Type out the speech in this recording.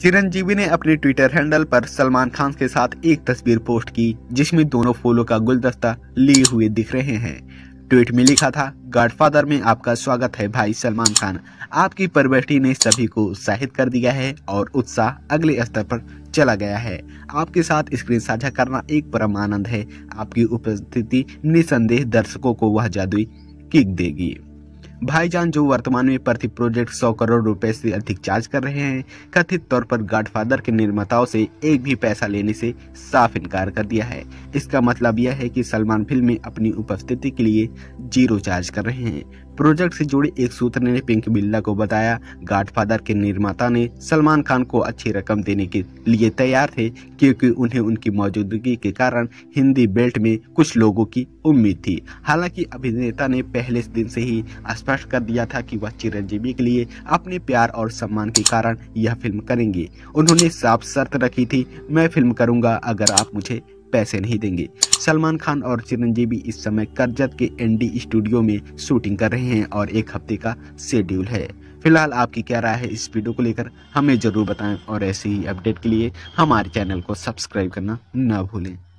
चिरंजीवी ने अपने Twitter handle पर सलमान खान के साथ एक तस्वीर पोस्ट की जिसमें दोनों फूलों का गुलदस्ता लिए हुए दिख रहे हैं ट्वीट में लिखा था गॉडफादर में आपका स्वागत है भाई सलमान खान आपकी परवृष्टि ने सभी को उत्साहित कर दिया है और उत्साह अगले स्तर पर चला गया है आपके साथ स्क्रीन साझा करना एक परम आनंद है आपकी उपस्थिति निसंदेह दर्शकों को वह जादुई किक देगी भाईजान जो वर्तमान में प्रति प्रोजेक्ट सौ करोड़ रुपए से अधिक चार्ज कर रहे हैं कथित तौर पर गॉडफादर के निर्माताओं से एक भी पैसा लेने से साफ इनकार कर दिया है इसका मतलब यह है कि सलमान फिल्म में अपनी उपस्थिति के लिए जीरो चार्ज कर रहे हैं प्रोजेक्ट से जुड़े एक सूत्र ने पिंक बिल्ला को बताया गाडफादर के निर्माता ने सलमान खान को अच्छी रकम देने के लिए तैयार थे क्योंकि उन्हें उनकी मौजूदगी के कारण हिंदी बेल्ट में कुछ लोगों की उम्मीद थी हालांकि अभिनेता ने पहले दिन से ही स्पष्ट कर दिया था कि वह चिरंजीवी के लिए अपने प्यार और सम्मान के कारण यह फिल्म करेंगे उन्होंने साफ शर्त रखी थी मैं फिल्म करूँगा अगर आप मुझे पैसे नहीं देंगे सलमान खान और चिरंजीवी इस समय करजत के एनडी स्टूडियो में शूटिंग कर रहे हैं और एक हफ्ते का शेड्यूल है फिलहाल आपकी क्या राय है इस वीडियो को लेकर हमें ज़रूर बताएं और ऐसे ही अपडेट के लिए हमारे चैनल को सब्सक्राइब करना ना भूलें